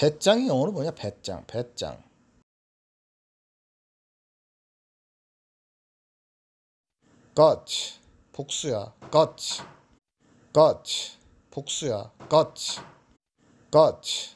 배짱이 영어로 뭐냐? 배짱, 배짱. g o 복수야. got g 복수야. got g